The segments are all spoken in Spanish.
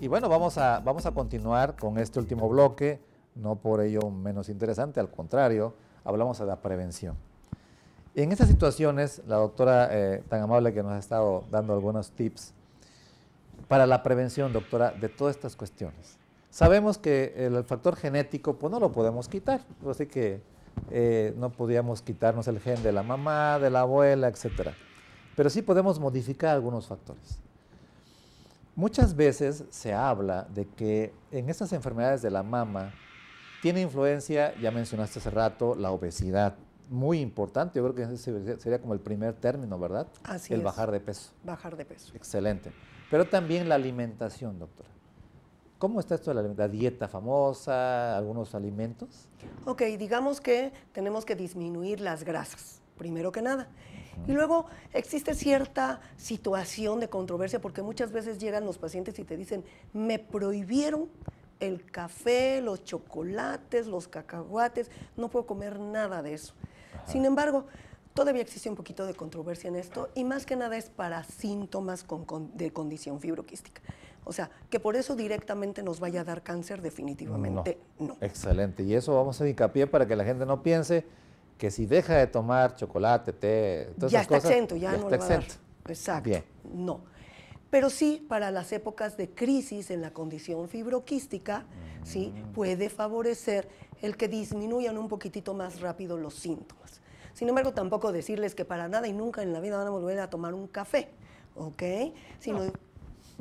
Y bueno, vamos a, vamos a continuar con este último bloque, no por ello menos interesante, al contrario, hablamos de la prevención. En estas situaciones, la doctora eh, tan amable que nos ha estado dando algunos tips para la prevención, doctora, de todas estas cuestiones. Sabemos que el factor genético, pues no lo podemos quitar, pues, así que eh, no podíamos quitarnos el gen de la mamá, de la abuela, etc. Pero sí podemos modificar algunos factores. Muchas veces se habla de que en estas enfermedades de la mama tiene influencia, ya mencionaste hace rato, la obesidad. Muy importante, yo creo que ese sería como el primer término, ¿verdad? Así el bajar de peso. Bajar de peso. Excelente. Pero también la alimentación, doctora. ¿Cómo está esto de la, la, dieta famosa, algunos alimentos? Ok, digamos que tenemos que disminuir las grasas primero que nada. Y luego existe cierta situación de controversia porque muchas veces llegan los pacientes y te dicen, me prohibieron el café, los chocolates, los cacahuates, no puedo comer nada de eso. Sin embargo, todavía existe un poquito de controversia en esto y más que nada es para síntomas de condición fibroquística. O sea, que por eso directamente nos vaya a dar cáncer definitivamente no. Excelente. Y eso vamos a hincapié para que la gente no piense que si deja de tomar chocolate, té, ya está exento, ya, no Exacto. Bien. No. Pero sí, para las épocas de crisis en la condición fibroquística, sí, mm. puede favorecer el que disminuyan un poquitito más rápido los síntomas. Sin embargo, tampoco decirles que para nada y nunca en la vida van a volver a tomar un café, ¿ok? Sino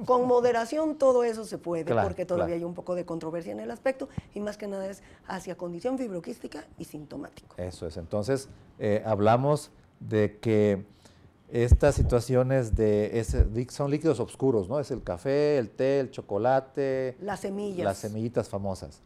con moderación todo eso se puede, porque todavía hay un poco de controversia en el aspecto y más que nada es hacia condición fibroquística y sintomático. Eso es, entonces eh, hablamos de que estas situaciones de son líquidos oscuros, ¿no? Es el café, el té, el chocolate. Las semillas. Las semillitas famosas.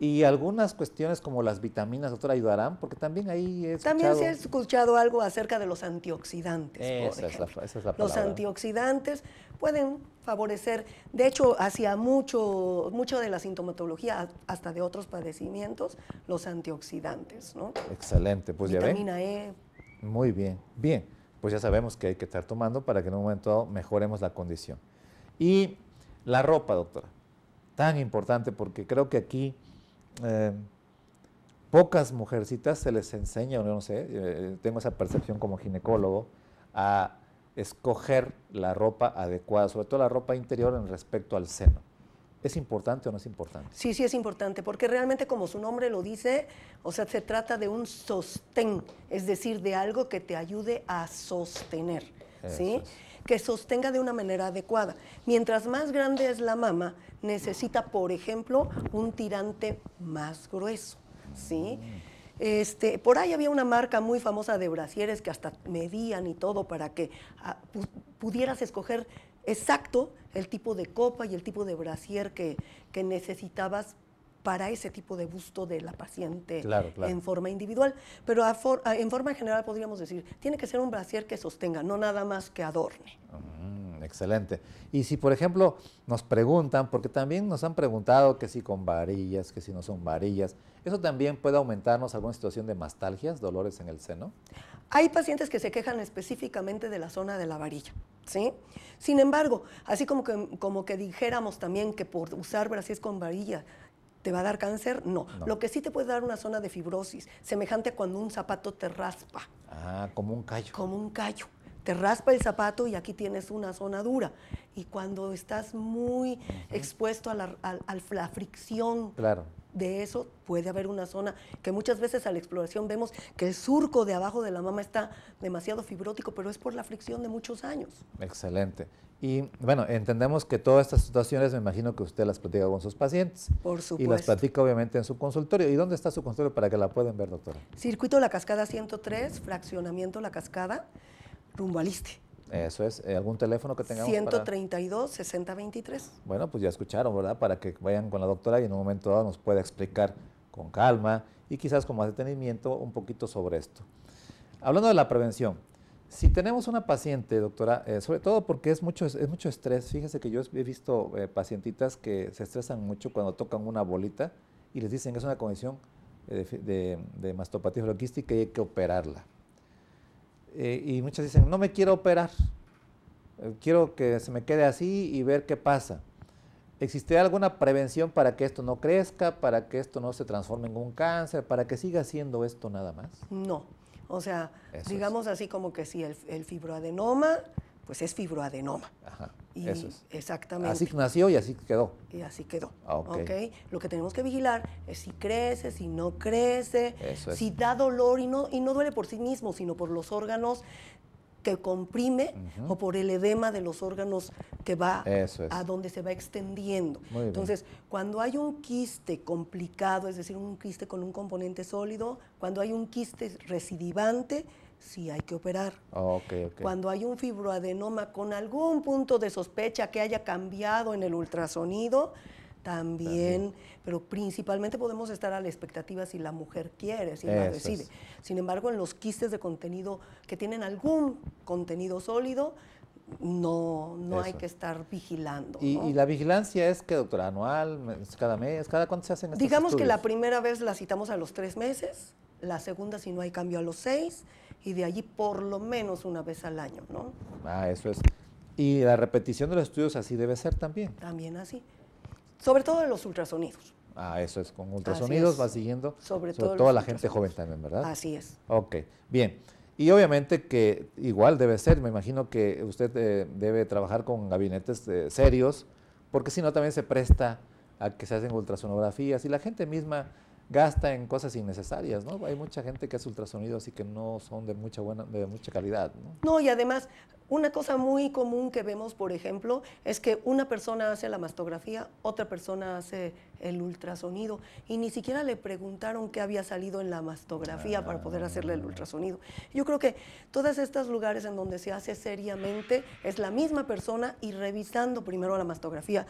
Y algunas cuestiones como las vitaminas, doctora, ayudarán, porque también ahí he También se ha escuchado algo acerca de los antioxidantes, es Los antioxidantes pueden favorecer, de hecho, hacia mucho, mucho de la sintomatología, hasta de otros padecimientos, los antioxidantes, ¿no? Excelente, pues ya Vitamina E. Muy bien, bien. Pues ya sabemos que hay que estar tomando para que en un momento dado mejoremos la condición. Y la ropa, doctora, tan importante porque creo que aquí eh, pocas mujercitas se les enseña, o no sé, eh, tengo esa percepción como ginecólogo, a escoger la ropa adecuada, sobre todo la ropa interior en respecto al seno. ¿Es importante o no es importante? Sí, sí es importante, porque realmente como su nombre lo dice, o sea, se trata de un sostén, es decir, de algo que te ayude a sostener. Que sostenga de una manera adecuada. Mientras más grande es la mama, necesita, por ejemplo, un tirante más grueso, Este, por ahí había una marca muy famosa de brasieres que hasta medían y todo para que ah, pudieras escoger exacto el tipo de copa y el tipo de brasier que, que necesitabas para ese tipo de busto de la paciente en forma individual. Pero en forma general podríamos decir, tiene que ser un brasier que sostenga, no nada más que adorne. Mm, excelente. Y si, por ejemplo, nos preguntan, porque también nos han preguntado que si con varillas, que si no son varillas, ¿eso también puede aumentarnos alguna situación de mastalgias, dolores en el seno? Hay pacientes que se quejan específicamente de la zona de la varilla, ¿sí? Sin embargo, así como que, dijéramos también que por usar es con varillas, ¿Te va a dar cáncer? No. Lo que sí te puede dar una zona de fibrosis, semejante a cuando un zapato te raspa. Ah, como un callo. Como un callo. Te raspa el zapato y aquí tienes una zona dura. Y cuando estás muy expuesto a la, a la fricción claro de eso puede haber una zona que muchas veces a la exploración vemos que el surco de abajo de la mama está demasiado fibrótico, pero es por la fricción de muchos años. Excelente. Y bueno, entendemos que todas estas situaciones me imagino que usted las platica con sus pacientes. Por supuesto. Y las platica obviamente en su consultorio. ¿Y dónde está su consultorio para que la puedan ver, doctora? Circuito La Cascada 103, fraccionamiento La Cascada, rumbo aliste. Eso es, eh, algún teléfono que tengamos. 132 6023. Bueno, pues ya escucharon, ¿verdad? Para que vayan con la doctora y en un momento dado nos pueda explicar con calma y quizás con más detenimiento un poquito sobre esto. Hablando de la prevención, si tenemos una paciente, doctora, eh, sobre todo porque es mucho, es mucho estrés, fíjese que yo he visto eh, pacientitas que se estresan mucho cuando tocan una bolita y les dicen que es una condición de, mastopatía floquística y hay que operarla. Eh, y muchas dicen, no me quiero operar, eh, quiero que se me quede así y ver qué pasa. ¿Existe alguna prevención para que esto no crezca, para que esto no se transforme en un cáncer, para que siga siendo esto nada más? No. O sea, digamos así como que si el, el fibroadenoma, pues es fibroadenoma. Ajá. Exactamente. Así nació y así quedó. Y así quedó. Ah, Lo que tenemos que vigilar es si crece, si no crece, si da dolor y no, y no duele por sí mismo, sino por los órganos que comprime o por el edema de los órganos que va a donde se va extendiendo. Entonces, cuando hay un quiste complicado, es decir, un quiste con un componente sólido, cuando hay un quiste recidivante, sí hay que operar. Ah, Cuando hay un fibroadenoma con algún punto de sospecha que haya cambiado en el ultrasonido, también, pero principalmente podemos estar a la expectativa si la mujer quiere, si la decide. Sin embargo, en los quistes de contenido que tienen algún contenido sólido, no, no hay que estar vigilando. Y, la vigilancia es que, doctora, anual, cada mes, cada cuánto se hacen estos Digamos que la primera vez la citamos a los tres meses, la segunda si no hay cambio a los seis, y de allí por lo menos una vez al año, ¿no? Ah, eso es. Y la repetición de los estudios así debe ser también. También así. Sobre todo en los ultrasonidos. Ah, eso es, con ultrasonidos va siguiendo. Sobre, todo, la gente joven también, ¿verdad? Así es. Ok, bien. Y obviamente que igual debe ser, me imagino que usted eh, debe trabajar con gabinetes eh, serios, porque si no también se presta a que se hacen ultrasonografías y la gente misma gasta en cosas innecesarias, ¿no? Hay mucha gente que hace ultrasonidos y que no son de mucha buena, de mucha calidad, ¿no? No, y además, una cosa muy común que vemos, por ejemplo, es que una persona hace la mastografía, otra persona hace el ultrasonido y ni siquiera le preguntaron qué había salido en la mastografía para poder hacerle el ultrasonido. Yo creo que todos estos lugares en donde se hace seriamente es la misma persona y revisando primero la mastografía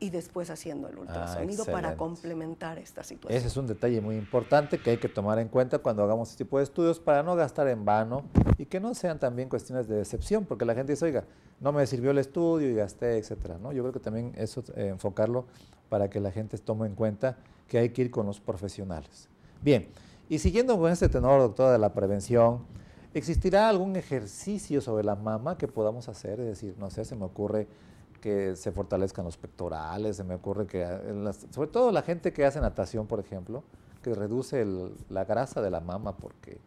y después haciendo el ah, ultrasonido para complementar esta situación. Ese es un detalle muy importante que hay que tomar en cuenta cuando hagamos este tipo de estudios para no gastar en vano y que no sean también cuestiones de decepción, porque la gente dice, oiga, no me sirvió el estudio y gasté, etcétera. ¿no? Yo creo que también eso eh, enfocarlo para que la gente tome en cuenta que hay que ir con los profesionales. Bien, y siguiendo con este tenor, doctora, de la prevención, ¿existirá algún ejercicio sobre la mama que podamos hacer? Es decir, no sé, se me ocurre que se fortalezcan los pectorales, se me ocurre que, ah, sobre todo la gente que hace natación, por ejemplo, que reduce la grasa de la mama porque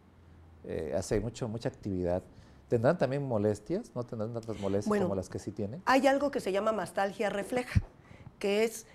eh, hace mucho, mucha actividad. ¿Tendrán también molestias? ¿No tendrán tantas molestias como las que sí tienen? Hay algo que se llama mastalgia refleja, que es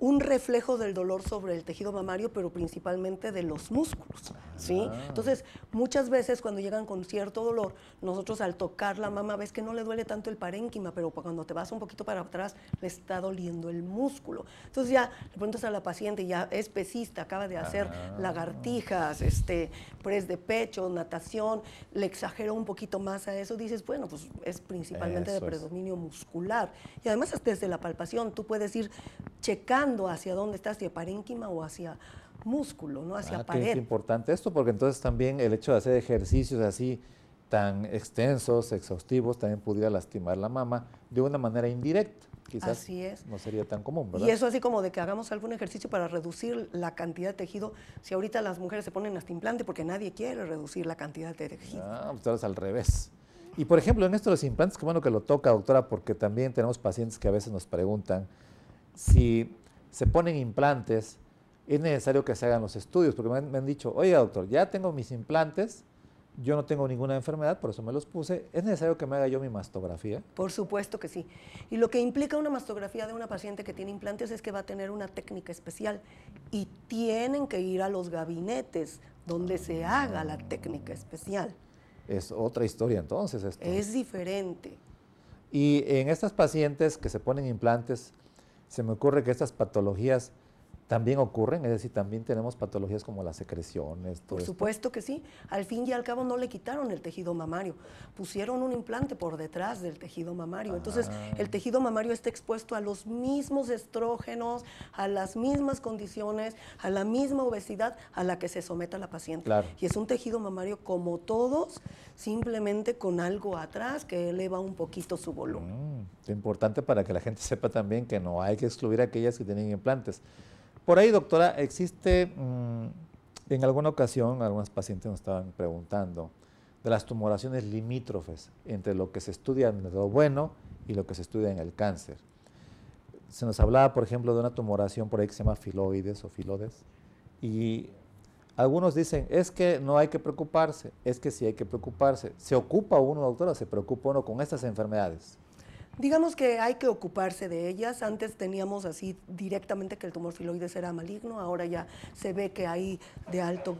un reflejo del dolor sobre el tejido mamario, pero principalmente de los músculos, ¿sí? Ah. Entonces, muchas veces cuando llegan con cierto dolor, nosotros al tocar la mama ves que no le duele tanto el parénquima, pero cuando te vas un poquito para atrás le está doliendo el músculo. Entonces ya le preguntas a la paciente, ya es pesista, acaba de hacer ah. lagartijas, este, press de pecho, natación, le exagero un poquito más a eso, dices, bueno, pues es principalmente de predominio muscular. Y además desde la palpación, tú puedes ir checando hacia dónde está, hacia parénquima o hacia músculo, no hacia ah, pared. Qué, importante esto, porque entonces también el hecho de hacer ejercicios así tan extensos, exhaustivos, también pudiera lastimar la mama de una manera indirecta. Quizás así es. no sería tan común, ¿verdad? Y eso así como de que hagamos algún ejercicio para reducir la cantidad de tejido. Si ahorita las mujeres se ponen hasta implante porque nadie quiere reducir la cantidad de tejido. Ah, pues es al revés. Y por ejemplo, en esto de los implantes, qué bueno que lo toca, doctora, porque también tenemos pacientes que a veces nos preguntan, si se ponen implantes, es necesario que se hagan los estudios, porque me han, dicho, oye doctor, ya tengo mis implantes, yo no tengo ninguna enfermedad, por eso me los puse. ¿Es necesario que me haga yo mi mastografía? Por supuesto que sí. Y lo que implica una mastografía de una paciente que tiene implantes es que va a tener una técnica especial y tienen que ir a los gabinetes donde se haga la técnica especial. Es otra historia entonces esto. Es diferente. Y en estas pacientes que se ponen implantes, se me ocurre que estas patologías también ocurren, es decir, también tenemos patologías como las secreciones. Todo por supuesto que sí. Al fin y al cabo no le quitaron el tejido mamario, pusieron un implante por detrás del tejido mamario. Entonces, el ah. tejido mamario está expuesto a los mismos estrógenos, a las mismas condiciones, a la misma obesidad a la que se someta la paciente. Y es un tejido mamario como todos, simplemente con algo atrás que eleva un poquito su volumen. Es mm, importante para que la gente sepa también que no hay que excluir a aquellas que tienen implantes. Por ahí, doctora, existe, mm, en alguna ocasión, algunas pacientes nos estaban preguntando de las tumoraciones limítrofes entre lo que se estudia en el bueno y lo que se estudia en el cáncer. Se nos hablaba, por ejemplo, de una tumoración por ahí que se llama filoides o filodes, y algunos dicen, es que no hay que preocuparse, es que sí hay que preocuparse. ¿Se ocupa uno, doctora? ¿Se preocupa uno con estas enfermedades? Digamos que hay que ocuparse de ellas. Antes teníamos así directamente que el tumor filoides era maligno, ahora ya se ve que hay de alto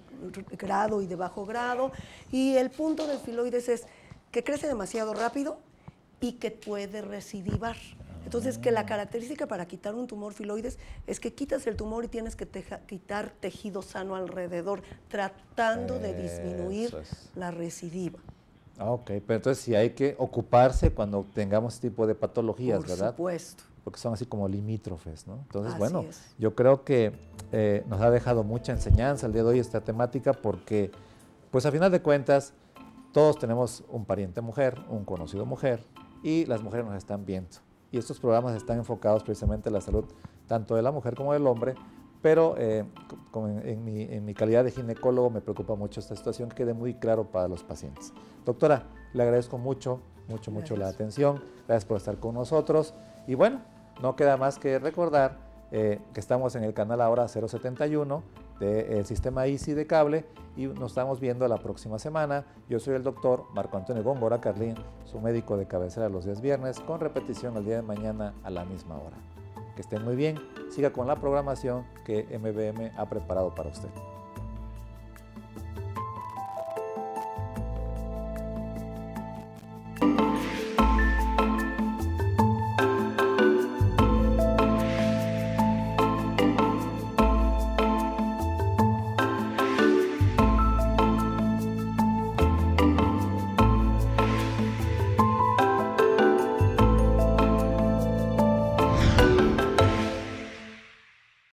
grado y de bajo grado. Y el punto del filoides es que crece demasiado rápido y que puede recidivar. Entonces, que la ah. característica para quitar un tumor filoides es que quitas el tumor y tienes que quitar tejido sano alrededor, tratando de disminuir la recidiva. Ah, ok, pero entonces sí hay que ocuparse cuando tengamos este tipo de patologías, ¿verdad? Por supuesto. Porque son así como limítrofes, ¿no? Entonces, bueno, yo creo que eh, nos ha dejado mucha enseñanza el día de hoy esta temática porque, pues a final de cuentas, todos tenemos un pariente mujer, un conocido mujer, y las mujeres nos están viendo. Y estos programas están enfocados precisamente en la salud tanto de la mujer como del hombre, pero eh, en, mi, calidad de ginecólogo me preocupa mucho esta situación, que quede muy claro para los pacientes. Doctora, le agradezco mucho, mucho, mucho la atención. Gracias por estar con nosotros. Y bueno, no queda más que recordar eh, que estamos en el canal ahora 071 del sistema ICI de cable y nos estamos viendo la próxima semana. Yo soy el doctor Marco Antonio Góngora Carlín, su médico de cabecera los días viernes, con repetición el día de mañana a la misma hora. Que estén muy bien. Siga con la programación que MBM ha preparado para usted.